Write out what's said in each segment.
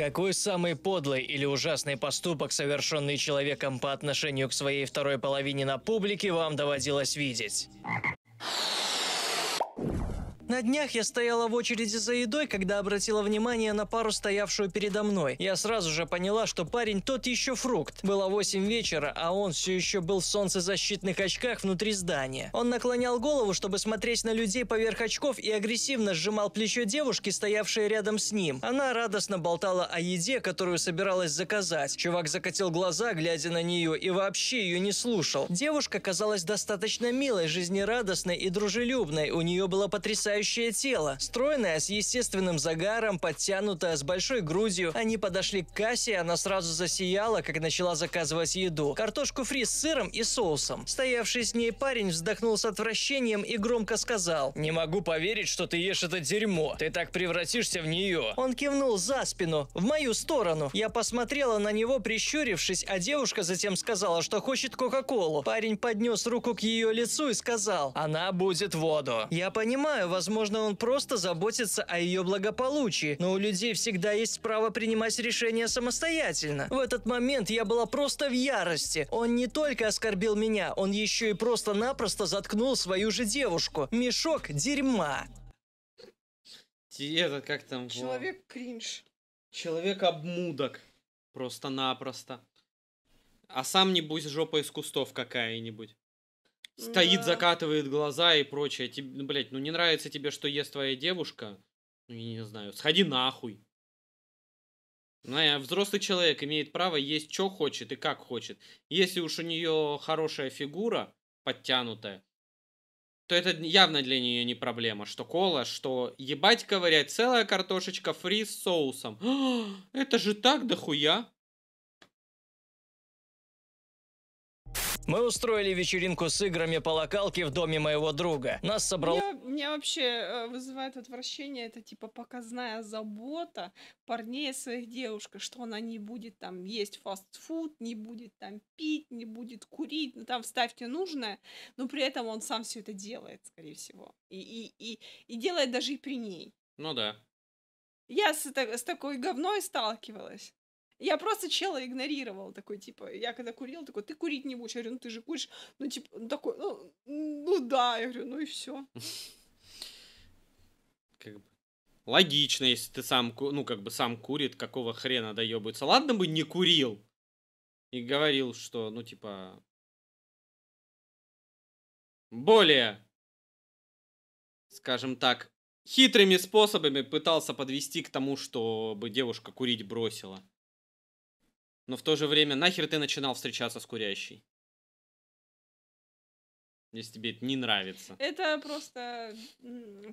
Какой самый подлый или ужасный поступок, совершенный человеком по отношению к своей второй половине на публике, вам доводилось видеть? На днях я стояла в очереди за едой, когда обратила внимание на пару, стоявшую передо мной. Я сразу же поняла, что парень тот еще фрукт. Было 8 вечера, а он все еще был в солнцезащитных очках внутри здания. Он наклонял голову, чтобы смотреть на людей поверх очков и агрессивно сжимал плечо девушки, стоявшей рядом с ним. Она радостно болтала о еде, которую собиралась заказать. Чувак закатил глаза, глядя на нее, и вообще ее не слушал. Девушка казалась достаточно милой, жизнерадостной и дружелюбной. У нее было потрясающая потрясающее тело. Стройная, с естественным загаром, подтянутая, с большой грудью. Они подошли к кассе, она сразу засияла, как начала заказывать еду. Картошку фри с сыром и соусом. Стоявший с ней парень вздохнул с отвращением и громко сказал. «Не могу поверить, что ты ешь это дерьмо. Ты так превратишься в нее». Он кивнул за спину, в мою сторону. Я посмотрела на него, прищурившись, а девушка затем сказала, что хочет Кока-Колу. Парень поднес руку к ее лицу и сказал, «Она будет воду». Я понимаю, возможно, Возможно, он просто заботится о ее благополучии, но у людей всегда есть право принимать решения самостоятельно. В этот момент я была просто в ярости. Он не только оскорбил меня, он еще и просто-напросто заткнул свою же девушку. Мешок дерьма. этот как там? Человек кринж. Человек обмудок. Просто-напросто. А сам, небось, жопа из кустов какая-нибудь. Стоит, закатывает глаза и прочее. Тебе, ну, блядь, ну не нравится тебе, что ест твоя девушка? Ну, я не знаю, сходи нахуй. Ну, а взрослый человек имеет право есть, что хочет и как хочет. Если уж у нее хорошая фигура, подтянутая, то это явно для нее не проблема. Что кола, что ебать ковырять целая картошечка фри с соусом. О, это же так дохуя. Мы устроили вечеринку с играми по локалке в доме моего друга. Нас собрал. Меня, меня вообще э, вызывает отвращение, это типа показная забота парней своих девушек, что она не будет там есть фастфуд, не будет там пить, не будет курить, ну там вставьте нужное, но при этом он сам все это делает, скорее всего. И, и, и, и делает даже и при ней. Ну да. Я с, с такой говной сталкивалась. Я просто чела игнорировал, такой, типа, я когда курил, такой, ты курить не будешь. Я говорю, ну ты же куришь. Ну, типа, ну, такой, ну, ну да, я говорю, ну и все. Как бы логично, если ты сам, ну, как бы сам курит, какого хрена доебывается. Ладно бы не курил и говорил, что, ну, типа, более, скажем так, хитрыми способами пытался подвести к тому, чтобы девушка курить бросила но в то же время нахер ты начинал встречаться с курящей? Если тебе это не нравится. Это просто,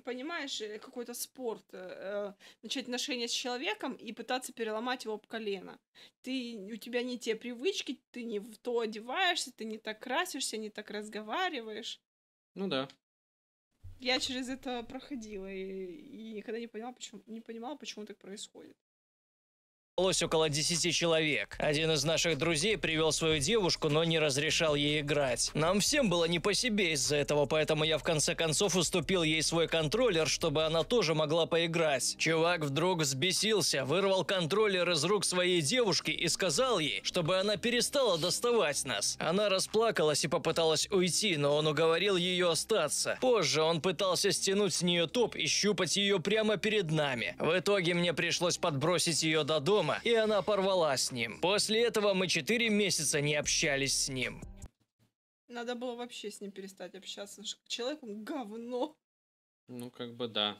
понимаешь, э, какой-то спорт. Э, э, начать отношения с человеком и пытаться переломать его об колено. Ты, у тебя не те привычки, ты не в то одеваешься, ты не так красишься, не так разговариваешь. Ну да. Я через это проходила и, и никогда не понимала, почему, не понимала, почему так происходит. Лось около 10 человек. Один из наших друзей привел свою девушку, но не разрешал ей играть. Нам всем было не по себе из-за этого, поэтому я в конце концов уступил ей свой контроллер, чтобы она тоже могла поиграть. Чувак вдруг взбесился, вырвал контроллер из рук своей девушки и сказал ей, чтобы она перестала доставать нас. Она расплакалась и попыталась уйти, но он уговорил ее остаться. Позже он пытался стянуть с нее топ и щупать ее прямо перед нами. В итоге мне пришлось подбросить ее до дома, проблема, и она порвала с ним. После этого мы 4 месяца не общались с ним. Надо было вообще с ним перестать общаться. Человек говно. Ну, как бы да.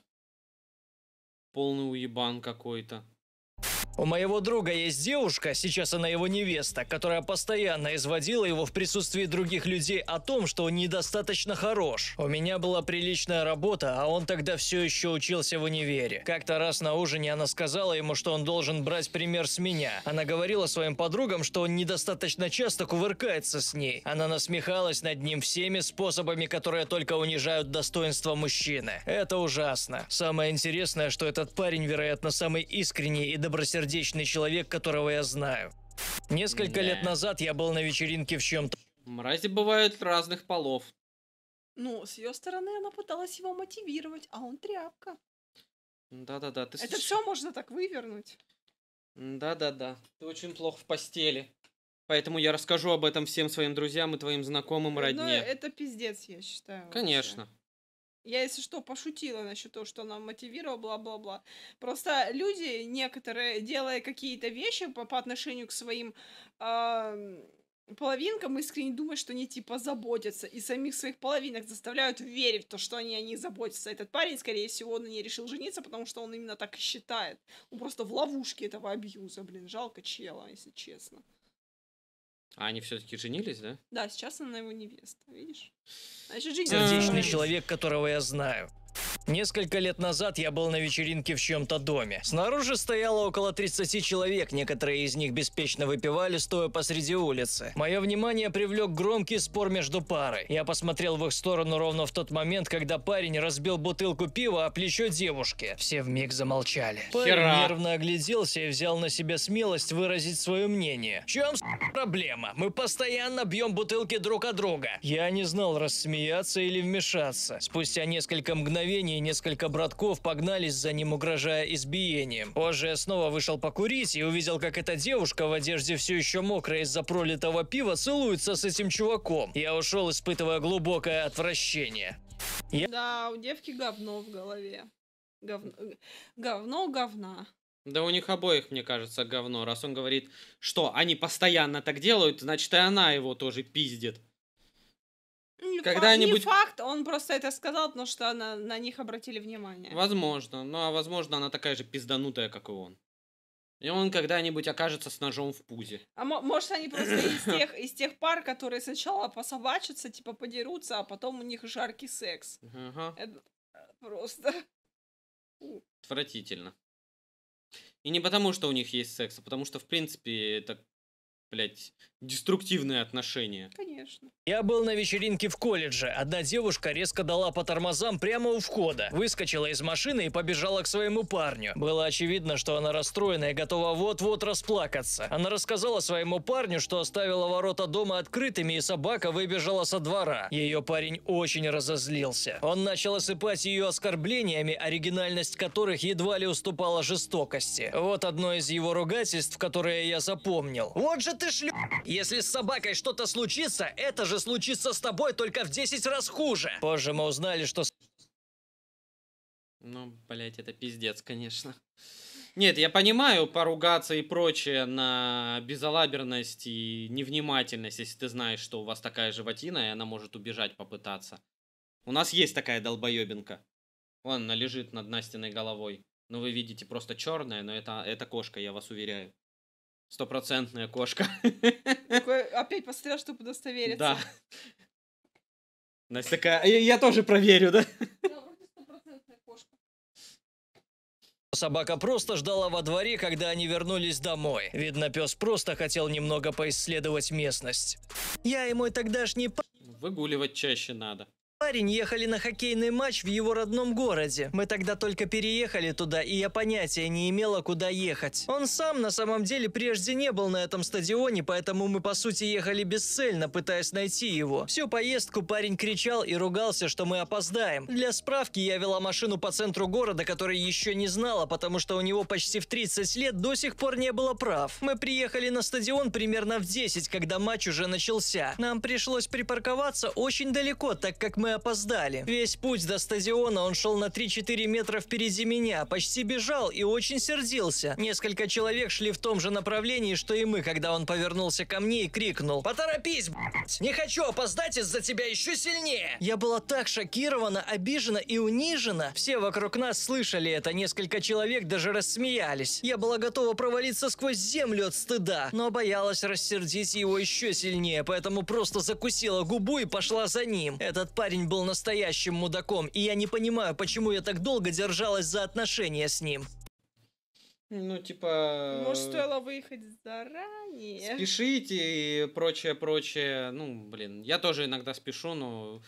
Полный уебан какой-то. У моего друга есть девушка, сейчас она его невеста, которая постоянно изводила его в присутствии других людей о том, что он недостаточно хорош. У меня была приличная работа, а он тогда все еще учился в универе. Как-то раз на ужине она сказала ему, что он должен брать пример с меня. Она говорила своим подругам, что он недостаточно часто кувыркается с ней. Она насмехалась над ним всеми способами, которые только унижают достоинство мужчины. Это ужасно. Самое интересное, что этот парень, вероятно, самый искренний и добросердечный добросердечный человек, которого я знаю. Несколько Не. лет назад я был на вечеринке в чем-то. Мрази бывают разных полов. Ну, с ее стороны она пыталась его мотивировать, а он тряпка. Да-да-да. Ты Это все можно так вывернуть. Да-да-да. Ты очень плохо в постели. Поэтому я расскажу об этом всем своим друзьям и твоим знакомым ну, родне. Ну, это пиздец, я считаю. Конечно. Вообще. Я, если что, пошутила насчет того, что она мотивировала, бла-бла-бла. Просто люди, некоторые, делая какие-то вещи по, по отношению к своим э, половинкам, искренне думают, что они типа заботятся. И самих своих половинок заставляют верить в то, что они о них заботятся. Этот парень, скорее всего, он не решил жениться, потому что он именно так и считает. Он ну, просто в ловушке этого абьюза, блин. Жалко чела, если честно. А они все-таки женились, да? Да, сейчас она его невеста, видишь? Значит, жизнь. Сердечный человек, которого я знаю. Несколько лет назад я был на вечеринке в чьем-то доме. Снаружи стояло около 30 человек, некоторые из них беспечно выпивали, стоя посреди улицы. Мое внимание привлек громкий спор между парой. Я посмотрел в их сторону ровно в тот момент, когда парень разбил бутылку пива о плечо девушки. Все в миг замолчали. Парень Хера. нервно огляделся и взял на себя смелость выразить свое мнение. В чем проблема? Мы постоянно бьем бутылки друг от друга. Я не знал, рассмеяться или вмешаться. Спустя несколько мгновений и несколько братков погнались за ним, угрожая избиением. Позже я снова вышел покурить и увидел, как эта девушка в одежде все еще мокрая из-за пролитого пива целуется с этим чуваком. Я ушел, испытывая глубокое отвращение. Я... Да, у девки говно в голове. Говно, говно говна. Да у них обоих, мне кажется, говно. Раз он говорит, что они постоянно так делают, значит и она его тоже пиздит не, а Когда-нибудь... факт, не факт, он просто это сказал, потому что на, на них обратили внимание. Возможно. Ну, а возможно, она такая же пизданутая, как и он. И он когда-нибудь окажется с ножом в пузе. А может, они просто из тех, из тех пар, которые сначала пособачатся, типа подерутся, а потом у них жаркий секс. Ага. Это э, просто... Отвратительно. И не потому, что у них есть секс, а потому что, в принципе, это, блядь, деструктивные отношения. Конечно. Я был на вечеринке в колледже. Одна девушка резко дала по тормозам прямо у входа. Выскочила из машины и побежала к своему парню. Было очевидно, что она расстроена и готова вот-вот расплакаться. Она рассказала своему парню, что оставила ворота дома открытыми и собака выбежала со двора. Ее парень очень разозлился. Он начал осыпать ее оскорблениями, оригинальность которых едва ли уступала жестокости. Вот одно из его ругательств, которое я запомнил. «Вот же ты шлю... Если с собакой что-то случится, это же случится с тобой только в 10 раз хуже. Позже мы узнали, что... Ну, блять, это пиздец, конечно. Нет, я понимаю поругаться и прочее на безалаберность и невнимательность, если ты знаешь, что у вас такая животина, и она может убежать попытаться. У нас есть такая долбоебинка. Вон она лежит над Настиной головой. Но ну, вы видите, просто черная, но это, это кошка, я вас уверяю. Стопроцентная кошка. Такой, опять посмотрел, чтобы удостовериться. Да. Настя такая, я, тоже проверю, да? Собака просто ждала во дворе, когда они вернулись домой. Видно, пес просто хотел немного поисследовать местность. Я и мой тогдашний... Выгуливать чаще надо. Парень ехали на хоккейный матч в его родном городе. Мы тогда только переехали туда, и я понятия не имела, куда ехать. Он сам на самом деле прежде не был на этом стадионе, поэтому мы по сути ехали бесцельно, пытаясь найти его. Всю поездку парень кричал и ругался, что мы опоздаем. Для справки я вела машину по центру города, который еще не знала, потому что у него почти в 30 лет до сих пор не было прав. Мы приехали на стадион примерно в 10, когда матч уже начался. Нам пришлось припарковаться очень далеко, так как мы мы опоздали. Весь путь до стадиона он шел на 3-4 метра впереди меня, почти бежал и очень сердился. Несколько человек шли в том же направлении, что и мы, когда он повернулся ко мне и крикнул «Поторопись, блядь! Не хочу опоздать из-за тебя еще сильнее!» Я была так шокирована, обижена и унижена. Все вокруг нас слышали это, несколько человек даже рассмеялись. Я была готова провалиться сквозь землю от стыда, но боялась рассердить его еще сильнее, поэтому просто закусила губу и пошла за ним. Этот парень парень был настоящим мудаком, и я не понимаю, почему я так долго держалась за отношения с ним. Ну, типа... Может, э, стоило выехать заранее? Спешите и прочее, прочее. Ну, блин, я тоже иногда спешу, но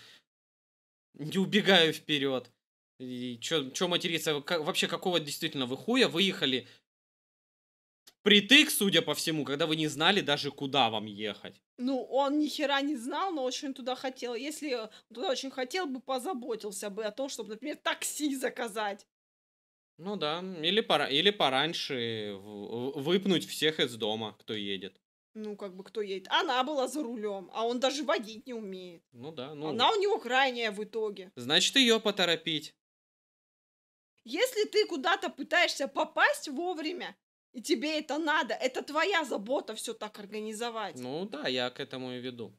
не убегаю вперед. И чё, чё материться? Как, вообще, какого действительно вы хуя выехали Притык, судя по всему, когда вы не знали даже, куда вам ехать. Ну, он ни хера не знал, но очень туда хотел. Если туда очень хотел бы, позаботился бы о том, чтобы, например, такси заказать. Ну да, или, пора, или пораньше выпнуть всех из дома, кто едет. Ну, как бы, кто едет? Она была за рулем, а он даже водить не умеет. Ну да, ну... Она у него крайняя в итоге. Значит, ее поторопить. Если ты куда-то пытаешься попасть вовремя, и тебе это надо. Это твоя забота все так организовать. Ну да, я к этому и веду.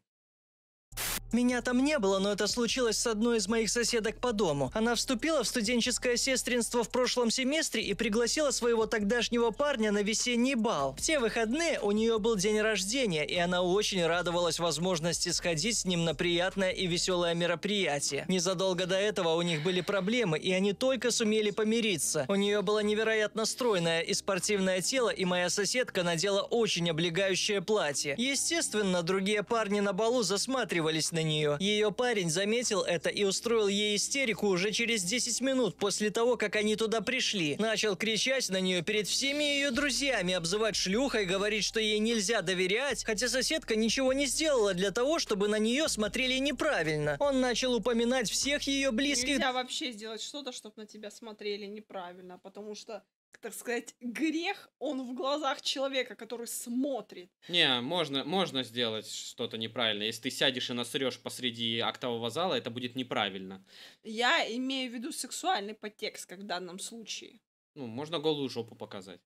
Меня там не было, но это случилось с одной из моих соседок по дому. Она вступила в студенческое сестринство в прошлом семестре и пригласила своего тогдашнего парня на весенний бал. В те выходные у нее был день рождения, и она очень радовалась возможности сходить с ним на приятное и веселое мероприятие. Незадолго до этого у них были проблемы, и они только сумели помириться. У нее было невероятно стройное и спортивное тело, и моя соседка надела очень облегающее платье. Естественно, другие парни на балу засматривались на на нее. Ее парень заметил это и устроил ей истерику уже через 10 минут после того, как они туда пришли. Начал кричать на нее перед всеми ее друзьями, обзывать шлюхой, говорить, что ей нельзя доверять, хотя соседка ничего не сделала для того, чтобы на нее смотрели неправильно. Он начал упоминать всех ее близких. Нельзя вообще сделать что-то, чтобы на тебя смотрели неправильно, потому что так сказать, грех, он в глазах человека, который смотрит. Не, можно, можно сделать что-то неправильно. Если ты сядешь и насрешь посреди актового зала, это будет неправильно. Я имею в виду сексуальный подтекст, как в данном случае. Ну, можно голую жопу показать.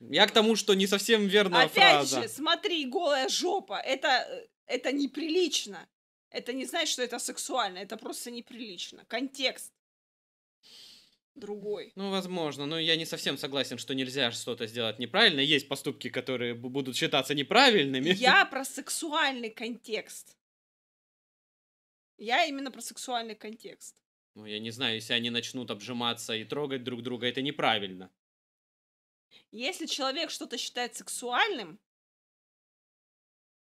Я к тому, что не совсем верно Опять фраза. же, смотри, голая жопа. Это, э, это неприлично. Это не значит, что это сексуально. Это просто неприлично. Контекст другой. Ну, возможно, но я не совсем согласен, что нельзя что-то сделать неправильно. Есть поступки, которые будут считаться неправильными. Я про сексуальный контекст. Я именно про сексуальный контекст. Ну, я не знаю, если они начнут обжиматься и трогать друг друга, это неправильно. Если человек что-то считает сексуальным,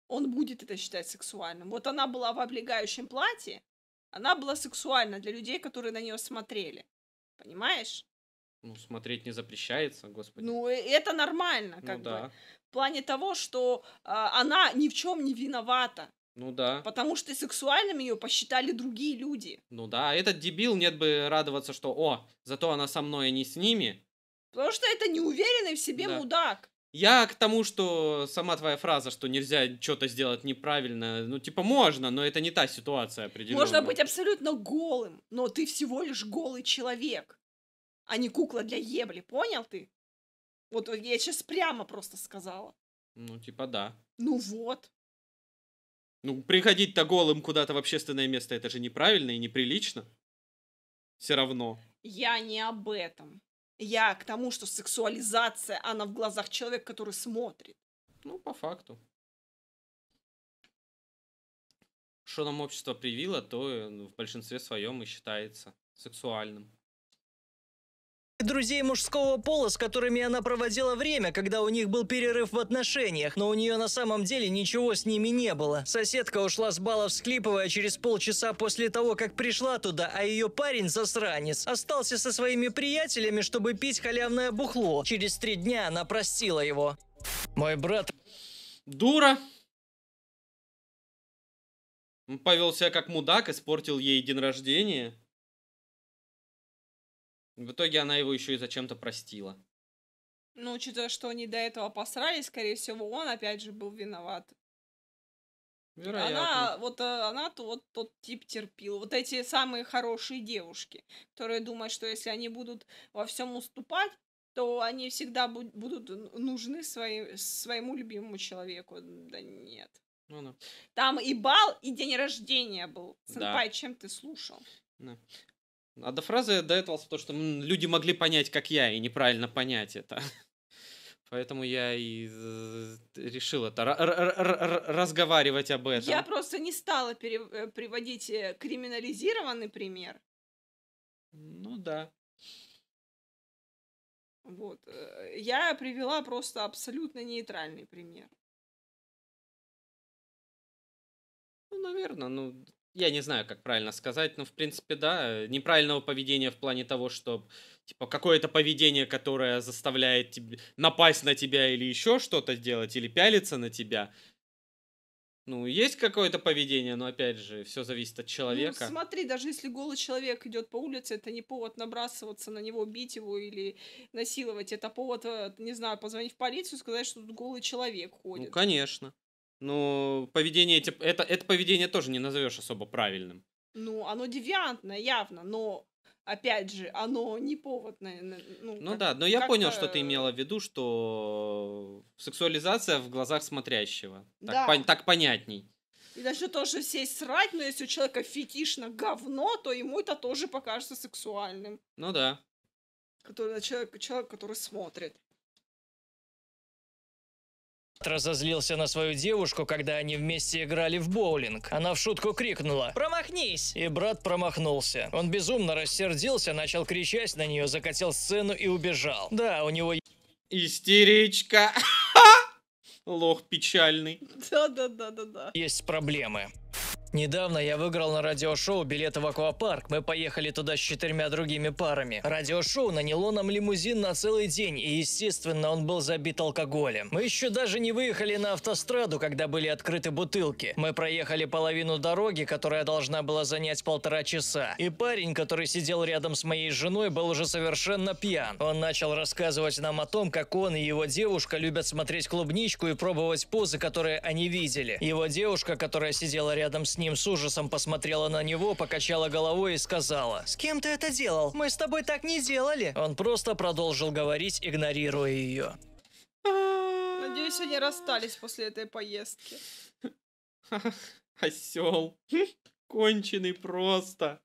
он будет это считать сексуальным. Вот она была в облегающем платье, она была сексуальна для людей, которые на нее смотрели. Понимаешь? Ну, смотреть не запрещается, господи. Ну, э, это нормально, ну как ну, бы. В плане того, что э, она ни в чем не виновата. Ну да. Потому что сексуальным ее посчитали другие люди. Ну да, а этот дебил нет бы радоваться, что о, зато она со мной а не с ними. Потому что это неуверенный в себе да. мудак. Я к тому, что сама твоя фраза, что нельзя что-то сделать неправильно, ну, типа, можно, но это не та ситуация определенно. Можно быть абсолютно голым, но ты всего лишь голый человек, а не кукла для ебли, понял ты? Вот я сейчас прямо просто сказала. Ну, типа, да. Ну вот. Ну, приходить-то голым куда-то в общественное место, это же неправильно и неприлично. Все равно. Я не об этом. Я к тому, что сексуализация, она в глазах человека, который смотрит. Ну, по факту. Что нам общество привило, то э, ну, в большинстве своем и считается сексуальным друзей мужского пола, с которыми она проводила время, когда у них был перерыв в отношениях, но у нее на самом деле ничего с ними не было. Соседка ушла с бала всклипывая через полчаса после того, как пришла туда, а ее парень, засранец, остался со своими приятелями, чтобы пить халявное бухло. Через три дня она простила его. Мой брат... Дура. Повел себя как мудак, испортил ей день рождения. В итоге она его еще и зачем-то простила. Ну, учитывая, что они до этого посрались, скорее всего, он опять же был виноват. Вероятно. Она, вот э, она то, вот тот тип терпил. Вот эти самые хорошие девушки, которые думают, что если они будут во всем уступать, то они всегда будут нужны своим, своему любимому человеку. Да нет. Ну, ну. Там и бал, и день рождения был. Сэмпай, да. чем ты слушал? Да. А до фразы доэтовался то, что люди могли понять, как я, и неправильно понять это. Поэтому я и э, решил это разговаривать об этом. Я просто не стала э, приводить э, криминализированный пример. Ну да. Вот. Я привела просто абсолютно нейтральный пример. Ну, наверное, ну я не знаю, как правильно сказать, но в принципе, да, неправильного поведения в плане того, что типа какое-то поведение, которое заставляет тебе напасть на тебя или еще что-то делать, или пялиться на тебя. Ну, есть какое-то поведение, но опять же, все зависит от ну, человека. Ну, смотри, даже если голый человек идет по улице, это не повод набрасываться на него, бить его или насиловать. Это повод, э, не знаю, позвонить в полицию, сказать, что тут голый человек ну, ходит. Ну, конечно. Ну, поведение, эти это, это поведение тоже не назовешь особо правильным. Ну, оно девиантное явно, но опять же, оно не повод. Наверное, ну, ну как, да, но ну, я понял, что ты имела в виду, что сексуализация в глазах смотрящего. Так, да. пон- так понятней. И даже тоже все срать, но если у человека фетиш говно, то ему это тоже покажется сексуальным. Ну да. Который, человек, человек, который смотрит разозлился на свою девушку, когда они вместе играли в боулинг. Она в шутку крикнула «Промахнись!» И брат промахнулся. Он безумно рассердился, начал кричать на нее, закатил сцену и убежал. Да, у него... Истеричка. Лох печальный. Да-да-да-да-да. Есть проблемы. Недавно я выиграл на радиошоу билеты в аквапарк. Мы поехали туда с четырьмя другими парами. Радиошоу наняло нам лимузин на целый день, и, естественно, он был забит алкоголем. Мы еще даже не выехали на автостраду, когда были открыты бутылки. Мы проехали половину дороги, которая должна была занять полтора часа. И парень, который сидел рядом с моей женой, был уже совершенно пьян. Он начал рассказывать нам о том, как он и его девушка любят смотреть клубничку и пробовать позы, которые они видели. Его девушка, которая сидела рядом с ним, ним с ужасом посмотрела на него, покачала головой и сказала. «С кем ты это делал? Мы с тобой так не делали!» Он просто продолжил говорить, игнорируя ее. Надеюсь, они расстались после этой поездки. Осел. Конченый просто.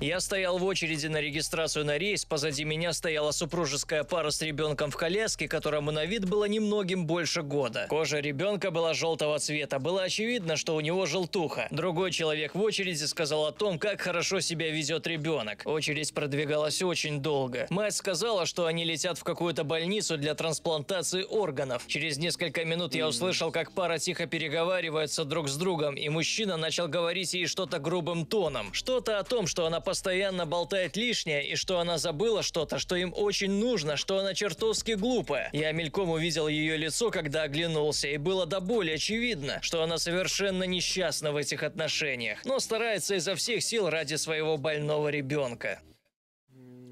Я стоял в очереди на регистрацию на рейс, позади меня стояла супружеская пара с ребенком в коляске, которому на вид было немногим больше года. Кожа ребенка была желтого цвета, было очевидно, что у него желтуха. Другой человек в очереди сказал о том, как хорошо себя везет ребенок. Очередь продвигалась очень долго. Мать сказала, что они летят в какую-то больницу для трансплантации органов. Через несколько минут я услышал, как пара тихо переговаривается друг с другом, и мужчина начал говорить ей что-то грубым тоном. Что-то о том, что она постоянно болтает лишнее и что она забыла что-то, что им очень нужно, что она чертовски глупая. Я мельком увидел ее лицо, когда оглянулся, и было до боли очевидно, что она совершенно несчастна в этих отношениях, но старается изо всех сил ради своего больного ребенка.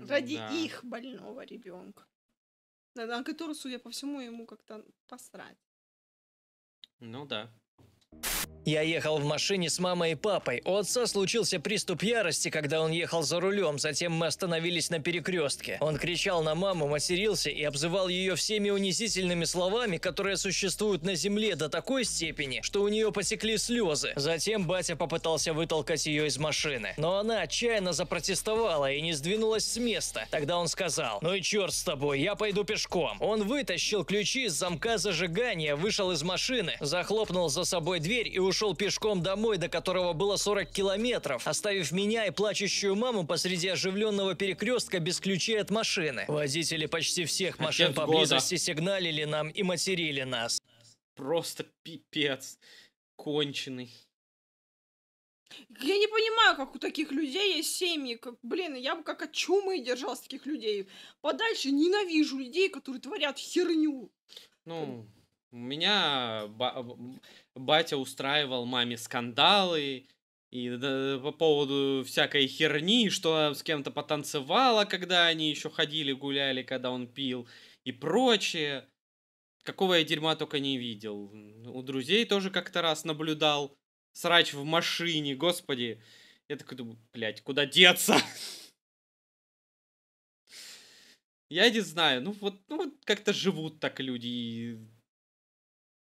Ради да. их больного ребенка. На, на который, судя по всему, ему как-то посрать. Ну да. Я ехал в машине с мамой и папой. У отца случился приступ ярости, когда он ехал за рулем, затем мы остановились на перекрестке. Он кричал на маму, матерился и обзывал ее всеми унизительными словами, которые существуют на земле до такой степени, что у нее посекли слезы. Затем батя попытался вытолкать ее из машины. Но она отчаянно запротестовала и не сдвинулась с места. Тогда он сказал, ну и черт с тобой, я пойду пешком. Он вытащил ключи из замка зажигания, вышел из машины, захлопнул за собой дверь и ушел пешком домой, до которого было 40 километров, оставив меня и плачущую маму посреди оживленного перекрестка без ключей от машины. Водители почти всех машин Отец поблизости года. сигналили нам и материли нас. Просто пипец. Конченый. Я не понимаю, как у таких людей есть семьи. Как, блин, я бы как от чумы держалась таких людей. Подальше ненавижу людей, которые творят херню. Ну, у Меня ба- батя устраивал маме скандалы и да, по поводу всякой херни, что с кем-то потанцевала, когда они еще ходили, гуляли, когда он пил и прочее. Какого я дерьма только не видел. У друзей тоже как-то раз наблюдал. Срач в машине, господи. Я такой думаю, блядь, куда деться? Я не знаю, ну вот, ну вот как-то живут так люди, и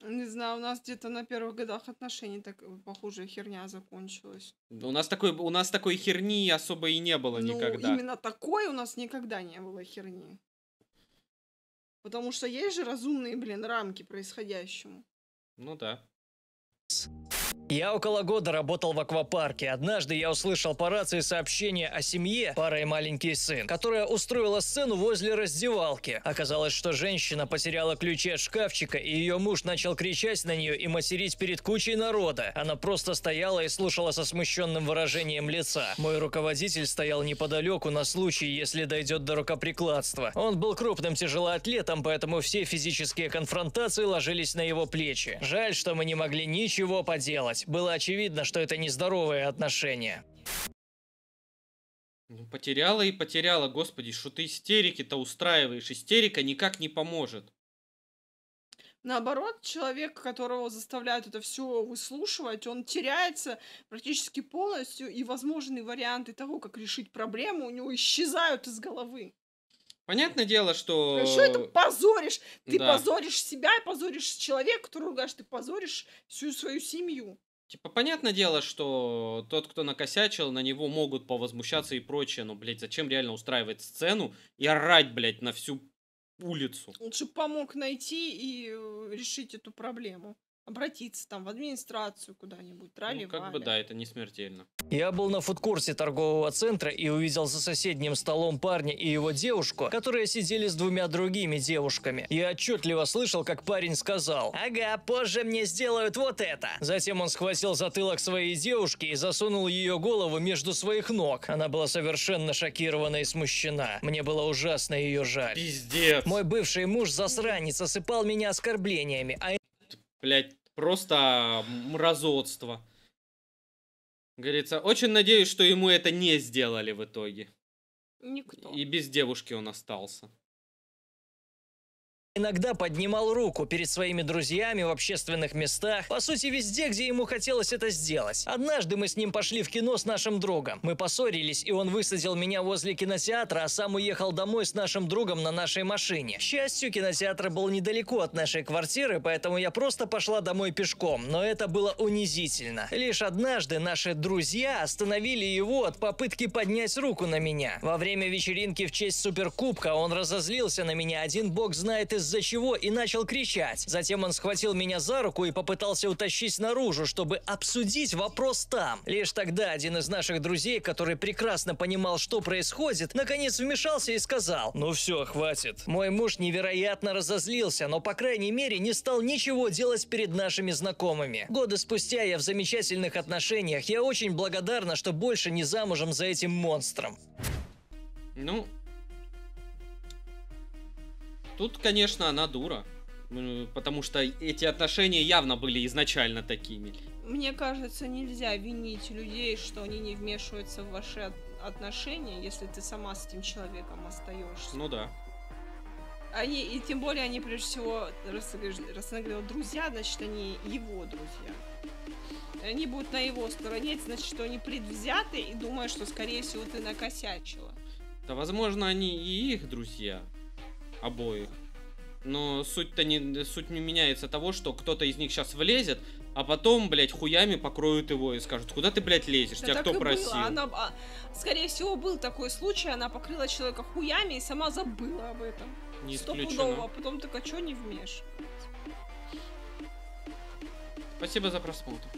не знаю, у нас где-то на первых годах отношений так э, похожая херня закончилась. У нас такой, у нас такой херни особо и не было ну, никогда. Именно такой у нас никогда не было херни. Потому что есть же разумные, блин, рамки происходящему. Ну да. Я около года работал в аквапарке. Однажды я услышал по рации сообщение о семье, пара и маленький сын, которая устроила сцену возле раздевалки. Оказалось, что женщина потеряла ключи от шкафчика, и ее муж начал кричать на нее и материть перед кучей народа. Она просто стояла и слушала со смущенным выражением лица. Мой руководитель стоял неподалеку на случай, если дойдет до рукоприкладства. Он был крупным тяжелоатлетом, поэтому все физические конфронтации ложились на его плечи. Жаль, что мы не могли ничего поделать делать. Было очевидно, что это нездоровые отношения. Ну, потеряла и потеряла, господи, что ты истерики-то устраиваешь? Истерика никак не поможет. Наоборот, человек, которого заставляют это все выслушивать, он теряется практически полностью, и возможные варианты того, как решить проблему, у него исчезают из головы. Понятное дело, что... Что это позоришь. Ты да. позоришь себя, позоришь человека, который ругаешь, ты позоришь всю свою семью. Типа, понятное дело, что тот, кто накосячил, на него могут повозмущаться и прочее, но, блядь, зачем реально устраивать сцену и орать, блядь, на всю улицу? Лучше помог найти и э, решить эту проблему обратиться там в администрацию куда-нибудь, трали Ну, как бы да, это не смертельно. Я был на фудкорсе торгового центра и увидел за соседним столом парня и его девушку, которые сидели с двумя другими девушками. Я отчетливо слышал, как парень сказал «Ага, позже мне сделают вот это». Затем он схватил затылок своей девушки и засунул ее голову между своих ног. Она была совершенно шокирована и смущена. Мне было ужасно ее жаль. Пиздец. Мой бывший муж засранец осыпал меня оскорблениями, а блядь, просто мразотство. Говорится, очень надеюсь, что ему это не сделали в итоге. Никто. И без девушки он остался. Иногда поднимал руку перед своими друзьями в общественных местах, по сути везде, где ему хотелось это сделать. Однажды мы с ним пошли в кино с нашим другом. Мы поссорились, и он высадил меня возле кинотеатра, а сам уехал домой с нашим другом на нашей машине. К счастью, кинотеатр был недалеко от нашей квартиры, поэтому я просто пошла домой пешком, но это было унизительно. Лишь однажды наши друзья остановили его от попытки поднять руку на меня. Во время вечеринки в честь Суперкубка он разозлился на меня, один бог знает из из-за чего и начал кричать. Затем он схватил меня за руку и попытался утащить наружу, чтобы обсудить вопрос там. Лишь тогда один из наших друзей, который прекрасно понимал, что происходит, наконец вмешался и сказал «Ну все, хватит». Мой муж невероятно разозлился, но по крайней мере не стал ничего делать перед нашими знакомыми. Годы спустя я в замечательных отношениях, я очень благодарна, что больше не замужем за этим монстром. Ну, тут, конечно, она дура. Ну, потому что эти отношения явно были изначально такими. Мне кажется, нельзя винить людей, что они не вмешиваются в ваши отношения, если ты сама с этим человеком остаешься. Ну да. Они, и тем более они, прежде всего, раз, она говорила, друзья, значит, они его друзья. Они будут на его стороне, значит, что они предвзяты и думают, что, скорее всего, ты накосячила. Да, возможно, они и их друзья обоих. Но суть-то не, суть не меняется того, что кто-то из них сейчас влезет, а потом, блядь, хуями покроют его и скажут, куда ты, блядь, лезешь, да тебя кто просил? Она, а, скорее всего, был такой случай, она покрыла человека хуями и сама забыла об этом. Не Стопудово, а потом так а чё не вмеш. Спасибо за просмотр.